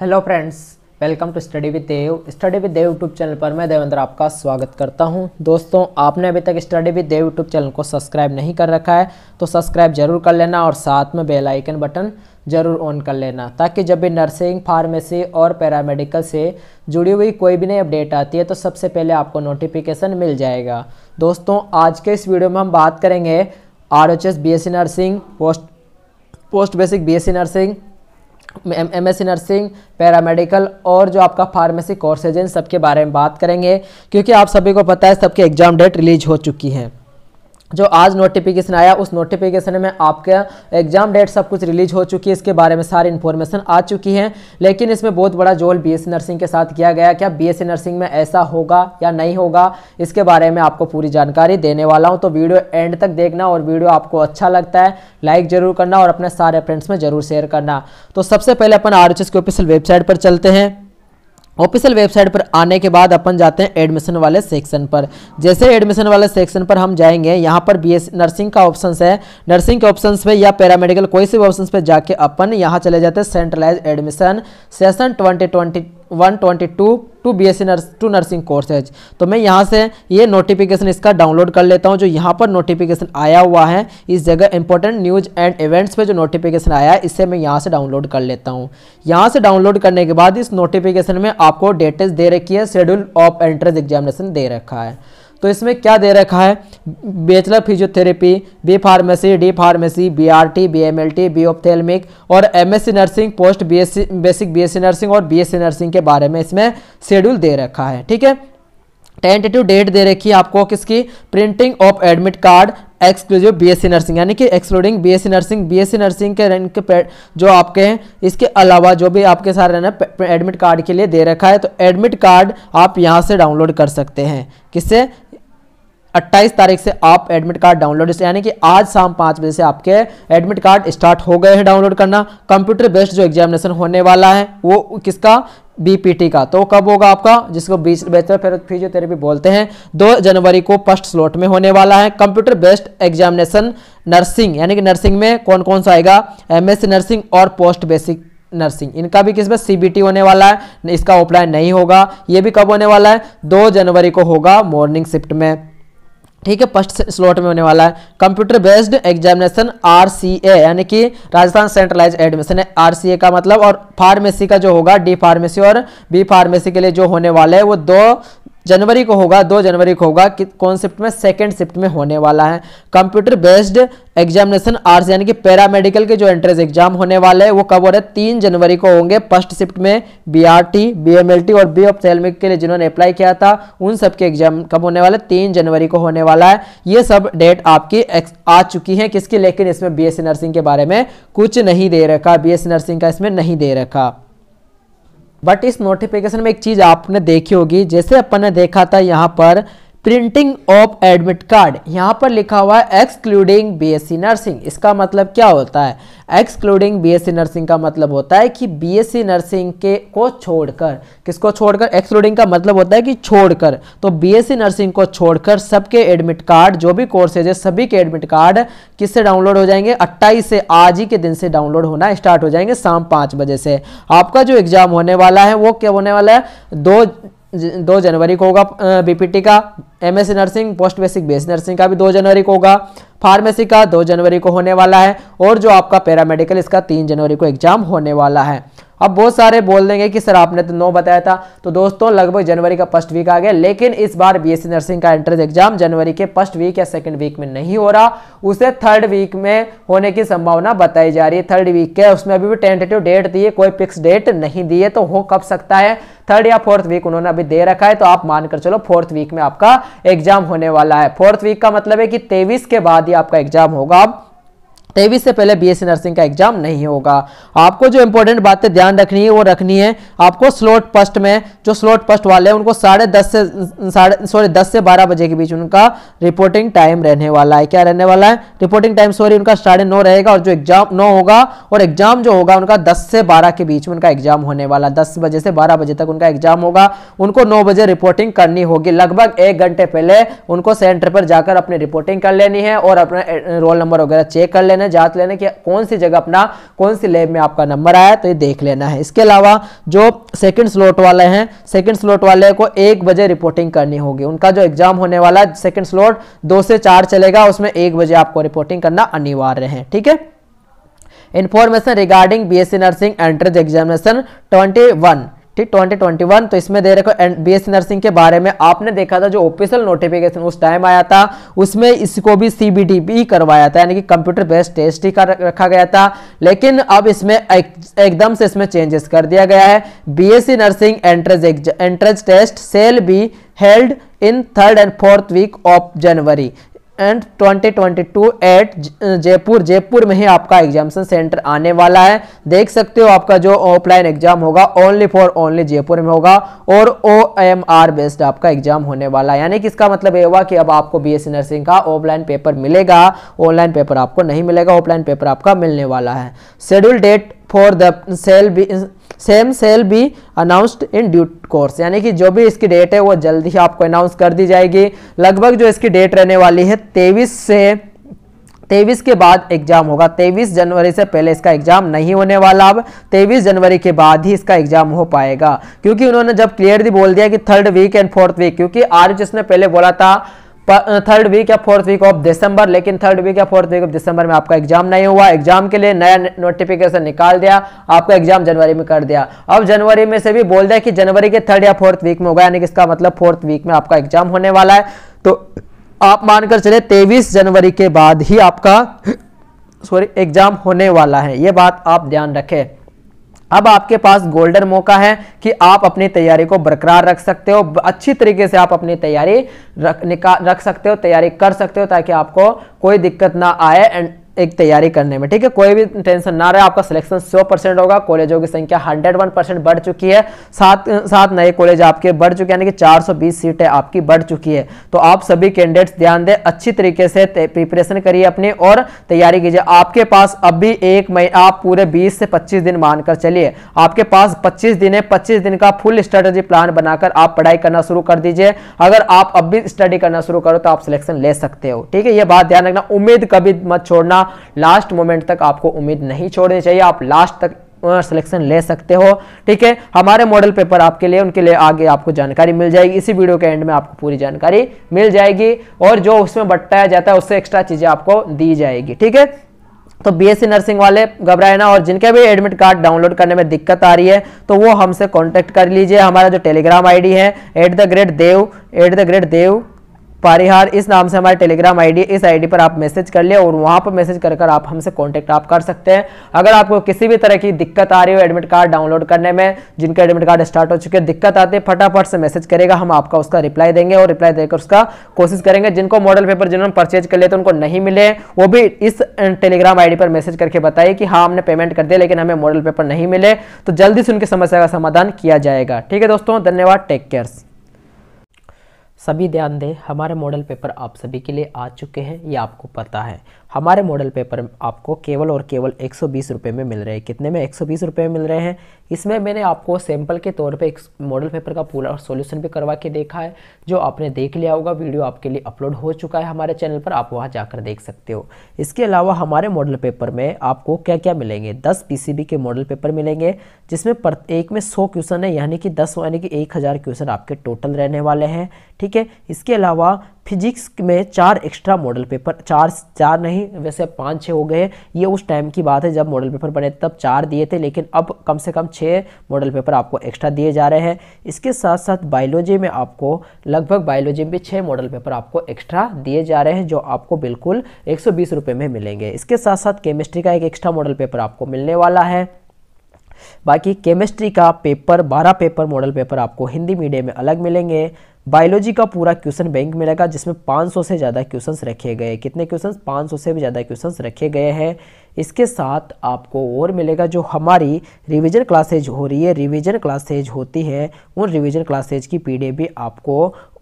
hello friends welcome to study with Dev study with Dev YouTube channel पर मैं देवेंद्र आपका स्वागत करता हूं दोस्तों आपने अभी तक study with Dev YouTube channel को सब्सक्राइब नहीं कर रखा है तो सब्सक्राइब जरूर कर लेना और साथ में बेल आइकन बटन जरूर ऑन कर लेना ताकि जब भी नर्सिंग फार्मेसी और पैरामेडिकल से जुड़ी हुई कोई भी नई अपडेट आती है तो सबसे पहले आपको नोटिफिकेशन मिल जाएगा दोस्तों आज के इस वीडियो में हम बात करेंगे R H S B S C nursing post post basic B S C nursing M S C nursing paramedical और जो आपका फार्मेसी कोर्सेज इन सबके बारे में बात करेंगे क्योंकि आप सभी को पता है सबके एग्जाम डेट रिलीज हो चुकी हैं जो आज नोटिफिकेशन आया उस नोटिफिकेशन में आपका एग्जाम डेट सब कुछ रिलीज हो चुकी है इसके बारे में सारी इन्फॉर्मेशन आ चुकी है लेकिन इसमें बहुत बड़ा जोल बीएससी नर्सिंग के साथ किया गया क्या बीएससी नर्सिंग में ऐसा होगा या नहीं होगा इसके बारे में आपको पूरी जानकारी देने वाला हूँ तो वीडियो एंड तक देखना और वीडियो आपको अच्छा लगता है लाइक जरूर करना और अपने सारे फ्रेंड्स में जरूर शेयर करना तो सबसे पहले अपन आर के ऑफिशियल वेबसाइट पर चलते हैं ऑफिशियल वेबसाइट पर आने के बाद अपन जाते हैं एडमिशन वाले सेक्शन पर जैसे एडमिशन वाले सेक्शन पर हम जाएंगे यहाँ पर बी नर्सिंग का ऑप्शन है नर्सिंग के ऑप्शन पे या पैरामेडिकल कोई से भी ऑप्शन पे जाके अपन यहाँ चले जाते हैं centralize admission session twenty twenty 122 to BSc nurse to nursing courses तो मैं यहाँ से ये नोटिफिकेशन इसका डाउनलोड कर लेता हूँ जो यहाँ पर नोटिफिकेशन आया हुआ है इस जगह इंपॉर्टेंट न्यूज एंड इवेंट्स पे जो नोटिफिकेशन आया है इसे मैं यहाँ से डाउनलोड कर लेता हूँ यहाँ से डाउनलोड करने के बाद इस नोटिफिकेशन में आपको डेटेज दे रखी है शेड्यूल ऑफ एंट्रेंस एग्जामिनेशन दे रखा है तो इसमें क्या दे रखा है bachelor physiotherapy B pharmacy D pharmacy B R T B M L T B ophthalmic और M S C nursing post B S C basic B S C nursing और बी एस सी नर्सिंग के बारे में इसमें schedule दे रखा है ठीक है टेंटेटिव डेट दे रखी है आपको किसकी printing of admit card exclusive BSc nursing यानी कि excluding BSc nursing BSc nursing के रैंक के जो आपके हैं इसके अलावा जो भी आपके सारे ना एडमिट कार्ड के लिए दे रखा है तो एडमिट कार्ड आप यहाँ से डाउनलोड कर सकते हैं किससे अट्ठाईस तारीख से आप एडमिट कार्ड डाउनलोड यानी कि आज शाम पांच बजे से आपके एडमिट कार्ड स्टार्ट हो गए हैं डाउनलोड करना कंप्यूटर बेस्ड जो एग्जामिनेशन होने वाला है वो किसका बीपीटी का तो कब होगा आपका जिसको बीच फिर फिजियोथेरेपी बोलते हैं दो जनवरी को फर्स्ट स्लॉट में होने वाला है कंप्यूटर बेस्ड एग्जामिनेशन नर्सिंग यानी कि नर्सिंग में कौन कौन सा आएगा एम नर्सिंग और पोस्ट बेसिक नर्सिंग इनका भी किसमें सीबीटी होने वाला है इसका ऑफलाइन नहीं होगा ये भी कब होने वाला है दो जनवरी को होगा मॉर्निंग शिफ्ट में ठीक है फर्स्ट स्लॉट में होने वाला है कंप्यूटर बेस्ड एग्जामिनेशन आर यानी कि राजस्थान सेंट्रलाइज एडमिशन है आर का मतलब और फार्मेसी का जो होगा डी फार्मेसी और बी फार्मेसी के लिए जो होने वाला है वो दो जनवरी को होगा दो जनवरी को होगा कि कौन शिफ्ट में सेकेंड शिफ्ट में होने वाला है कंप्यूटर बेस्ड एग्जामिनेशन आर्ट्स यानी कि पैरामेडिकल के जो एंट्रेंस एग्जाम होने वाले हैं वो कब हो रहे हैं तीन जनवरी को होंगे फर्स्ट शिफ्ट में B R T B M L T और बी ऑप्थेलमिक के लिए जिन्होंने अप्लाई किया था उन सबके एग्जाम कब होने वाले तीन जनवरी को होने वाला है ये सब डेट आपकी आ चुकी है किसकी लेकिन इसमें बी एस नर्सिंग के बारे में कुछ नहीं दे रखा बी एस नर्सिंग का इसमें नहीं दे रखा बट इस नोटिफिकेशन में एक चीज़ आपने देखी होगी जैसे अपन ने देखा था यहाँ पर प्रिंटिंग ऑफ एडमिट कार्ड यहाँ पर लिखा हुआ है एक्सक्लूडिंग बीएससी नर्सिंग इसका मतलब क्या होता है एक्सक्लूडिंग बीएससी नर्सिंग का मतलब होता है कि बीएससी नर्सिंग के को छोड़कर किसको छोड़कर एक्सक्लूडिंग का मतलब होता है कि छोड़कर तो बीएससी नर्सिंग को छोड़कर सबके एडमिट कार्ड जो भी कोर्सेज है सभी के एडमिट कार्ड किससे डाउनलोड हो जाएंगे अट्ठाईस से आज ही के दिन से डाउनलोड होना स्टार्ट हो जाएंगे शाम पाँच बजे से आपका जो एग्जाम होने वाला है वो क्या होने वाला है दो दो जनवरी को होगा बीपीटी का MSc nursing post basic base nursing का भी दो जनवरी को होगा फार्मेसी का दो जनवरी को होने वाला है और जो आपका पैरामेडिकल इसका तीन जनवरी को एग्जाम होने वाला है अब बहुत सारे बोल देंगे कि सर आपने तो नौ बताया था तो दोस्तों लगभग जनवरी का फर्स्ट वीक आ गया लेकिन इस बार बीएससी नर्सिंग का एंट्रेंस एग्जाम जनवरी के फर्स्ट वीक या सेकंड वीक में नहीं हो रहा उसे थर्ड वीक में होने की संभावना बताई जा रही है थर्ड वीक के उसमें अभी भी टेंटेटिव डेट दिए कोई फिक्स डेट नहीं दिए तो हो कब सकता है थर्ड या फोर्थ वीक उन्होंने अभी दे रखा है तो आप मानकर चलो फोर्थ वीक में आपका एग्जाम होने वाला है फोर्थ वीक का मतलब है कि तेईस के बाद ही आपका एग्जाम होगा अब तेईस से पहले बीएससी नर्सिंग का एग्जाम नहीं होगा आपको जो इंपॉर्टेंट बातें ध्यान रखनी है वो रखनी है आपको स्लॉट पस्ट में जो स्लॉट पस्ट वाले हैं उनको साढ़े दस से साढ़े सॉरी दस से बारह बजे के बीच उनका रिपोर्टिंग टाइम रहने वाला है क्या रहने वाला है रिपोर्टिंग टाइम सॉरी उनका साढ़े नौ रहेगा और जो एग्जाम नौ होगा और एग्जाम जो होगा उनका दस से बारह के बीच में उनका एग्जाम होने वाला दस बजे से बारह बजे तक उनका एग्जाम होगा उनको नौ बजे रिपोर्टिंग करनी होगी लगभग एक घंटे पहले उनको सेंटर पर जाकर अपनी रिपोर्टिंग कर लेनी है और अपना रोल नंबर वगैरह चेक कर लेना लेना जांच लेना कि कौन सी जगह अपना कौन सी लैब में आपका नंबर आया तो ये देख लेना है इसके अलावा जो सेकंड स्लॉट वाले हैं सेकंड स्लॉट वाले को एक बजे रिपोर्टिंग करनी होगी उनका जो एग्जाम होने वाला है सेकेंड स्लॉट दो से चार चलेगा उसमें एक बजे आपको रिपोर्टिंग करना अनिवार्य है ठीक है information regarding BSc nursing entrance examination 21 ठीक 2021 तो इसमें दे रखो बीएससी नर्सिंग के बारे में आपने देखा था जो ऑफिशियल नोटिफिकेशन उस टाइम आया था उसमें इसको भी सीबीडीपी करवाया था यानी कि कंप्यूटर बेस्ड टेस्ट ही कर रखा गया था लेकिन अब इसमें एक, एकदम से इसमें चेंजेस कर दिया गया है BSc nursing entrance entrance test shall be held in third and fourth week of January and 2022 at Jaipur Jaipur में ही आपका एग्जामेशन सेंटर आने वाला है देख सकते हो आपका जो ऑफलाइन एग्जाम होगा ओनली फॉर ओनली जयपुर में होगा और ओ एम आर बेस्ड आपका एग्जाम होने वाला है यानी कि इसका मतलब ये हुआ कि अब आपको बी एस नर्सिंग का ऑफलाइन पेपर मिलेगा ऑनलाइन पेपर आपको नहीं मिलेगा ऑफलाइन पेपर आपका मिलने वाला है schedule date for the shall be same shall be announced in due course यानी कि जो भी इसकी डेट है वो जल्दी ही आपको अनाउंस कर दी जाएगी लगभग जो इसकी डेट रहने वाली है तेईस से तेईस के बाद एग्जाम होगा तेईस जनवरी से पहले इसका एग्जाम नहीं होने वाला अब तेईस जनवरी के बाद ही इसका एग्जाम हो पाएगा क्योंकि उन्होंने जब क्लियरली बोल दिया कि third week and fourth week क्योंकि आर जिसने पहले बोला था थर्ड वीक या फोर्थ वीक ऑफ दिसंबर लेकिन थर्ड वीक या फोर्थ वीक ऑफ दिसंबर में आपका एग्जाम नहीं हुआ एग्जाम के लिए नया नोटिफिकेशन निकाल दिया आपका एग्जाम जनवरी में कर दिया अब जनवरी में से भी बोल दिया कि जनवरी के थर्ड या फोर्थ वीक में होगा यानी कि इसका मतलब फोर्थ वीक में आपका एग्जाम होने वाला है तो आप मानकर चले तेईस जनवरी के बाद ही आपका सॉरी एग्जाम होने वाला है ये बात आप ध्यान रखें अब आपके पास गोल्डन मौका है कि आप अपनी तैयारी को बरकरार रख सकते हो अच्छी तरीके से आप अपनी तैयारी रख निकाल रख सकते हो तैयारी कर सकते हो ताकि आपको कोई दिक्कत ना आए एंड एक तैयारी करने में ठीक है कोई भी टेंशन ना रहे आपका सिलेक्शन 100 परसेंट होगा कॉलेजों की संख्या 101 परसेंट बढ़ चुकी है साथ साथ नए कॉलेज आपके बढ़ चुके हैं यानी कि 420 सीटें आपकी बढ़ चुकी है तो आप सभी कैंडिडेट्स ध्यान दें अच्छी तरीके से प्रिपरेशन करिए अपनी और तैयारी कीजिए आपके पास अब भी एक मई आप पूरे बीस से पच्चीस दिन मानकर चलिए आपके पास पच्चीस दिन है पच्चीस दिन का फुल स्ट्रेटेजी प्लान बनाकर आप पढ़ाई करना शुरू कर दीजिए अगर आप अब भी स्टडी करना शुरू करो तो आप सिलेक्शन ले सकते हो ठीक है यह बात ध्यान रखना उम्मीद कभी मत छोड़ना लास्ट मोमेंट तक आपको उम्मीद नहीं छोड़नी चाहिए आप लास्ट तक सिलेक्शन ले सकते हो ठीक है हमारे मॉडल पेपर आपके लिए उनके लिए आगे आपको जानकारी मिल जाएगी इसी वीडियो के एंड में आपको पूरी जानकारी मिल जाएगी और जो उसमें बटाया जाता है उससे एक्स्ट्रा चीज़ें आपको दी जाएगी ठीक है तो बीएससी नर्सिंग वाले घबराए ना और जिनके भी एडमिट कार्ड डाउनलोड करने में दिक्कत आ रही है तो वो हमसे कांटेक्ट कर लीजिए हमारा जो टेलीग्राम आईडी है at the great Dev at the great Dev Parihar इस नाम से हमारा टेलीग्राम आईडी इस आईडी पर आप मैसेज कर ले और वहाँ पर मैसेज कर आप हमसे कॉन्टैक्ट आप कर सकते हैं अगर आपको किसी भी तरह की दिक्कत आ रही हो एडमिट कार्ड डाउनलोड करने में जिनके एडमिट कार्ड स्टार्ट हो चुके हैं दिक्कत आते फटाफट से मैसेज करेगा हम आपका उसका रिप्लाई देंगे और रिप्लाई देकर उसका कोशिश करेंगे जिनको मॉडल पेपर जिन्होंने परचेज कर लिया तो उनको नहीं मिले वो भी इस टेलीग्राम आईडी पर मैसेज करके बताइए कि हाँ हमने पेमेंट कर दिया लेकिन हमें मॉडल पेपर नहीं मिले तो जल्दी से उनकी समस्या का समाधान किया जाएगा ठीक है दोस्तों धन्यवाद टेक केयर्स सभी ध्यान दें हमारे मॉडल पेपर आप सभी के लिए आ चुके हैं ये आपको पता है हमारे मॉडल पेपर आपको केवल और केवल एक सौ में मिल रहे हैं कितने में एक सौ में मिल रहे हैं इसमें मैंने आपको सैंपल के तौर पे एक मॉडल पेपर का पूरा सॉल्यूशन भी करवा के देखा है जो आपने देख लिया होगा वीडियो आपके लिए अपलोड हो चुका है हमारे चैनल पर आप वहाँ जाकर देख सकते हो इसके अलावा हमारे मॉडल पेपर में आपको क्या क्या मिलेंगे दस पी के मॉडल पेपर मिलेंगे जिसमें एक में सौ क्वेश्चन है यानी कि दस यानी कि एक क्वेश्चन आपके टोटल रहने वाले हैं ठीक ठीक है इसके अलावा फिजिक्स में चार एक्स्ट्रा मॉडल पेपर चार चार नहीं वैसे पांच पाँच छः हो गए ये उस टाइम की बात है जब मॉडल पेपर बने तब चार दिए थे लेकिन अब कम से कम छः मॉडल पेपर आपको एक्स्ट्रा दिए जा रहे हैं इसके साथ साथ बायोलॉजी में आपको लगभग बायोलॉजी में छः मॉडल पेपर आपको एक्स्ट्रा दिए जा रहे हैं जो आपको बिल्कुल एक सौ में मिलेंगे इसके साथ साथ केमिस्ट्री का एक एक्स्ट्रा मॉडल पेपर आपको मिलने वाला है बाकी केमिस्ट्री का पेपर 12 पेपर मॉडल पेपर आपको हिंदी मीडियम में अलग मिलेंगे बायोलॉजी का पूरा क्वेश्चन बैंक मिलेगा जिसमें 500 से ज़्यादा क्वेश्चंस रखे गए कितने क्वेश्चंस 500 से भी ज़्यादा क्वेश्चंस रखे गए हैं इसके साथ आपको और मिलेगा जो हमारी रिवीजन क्लासेज हो रही है रिवीजन क्लासेज होती है उन रिवीजन क्लासेज की पीडीएफ भी आपको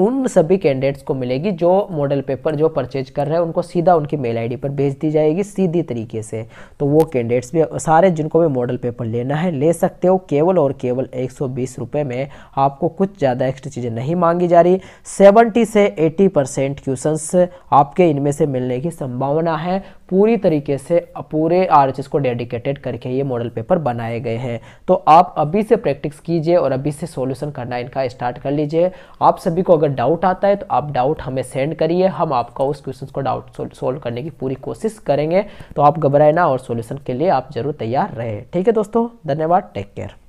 उन सभी कैंडिडेट्स को मिलेगी जो मॉडल पेपर जो परचेज कर रहे हैं उनको सीधा उनकी मेल आई पर भेज दी जाएगी सीधी तरीके से तो वो कैंडिडेट्स भी सारे जिनको भी मॉडल पेपर लेना है ले सकते हो केवल और केवल एक सौ में आपको कुछ ज़्यादा एक्स्ट्रा चीज़ें नहीं मांगी जा रही है सेवेंटी से एटी परसेंट क्वेश्चन आपके इनमें से मिलने की संभावना है पूरी तरीके से पूरे आर को डेडिकेटेड करके ये मॉडल पेपर बनाए गए हैं तो आप अभी से प्रैक्टिस कीजिए और अभी से सॉल्यूशन करना इनका स्टार्ट कर लीजिए आप सभी को अगर डाउट आता है तो आप डाउट हमें सेंड करिए हम आपका उस क्वेश्चन को डाउट सोल्व करने की पूरी कोशिश करेंगे तो आप घबराए ना और सोल्यूशन के लिए आप जरूर तैयार रहे ठीक है दोस्तों धन्यवाद टेक केयर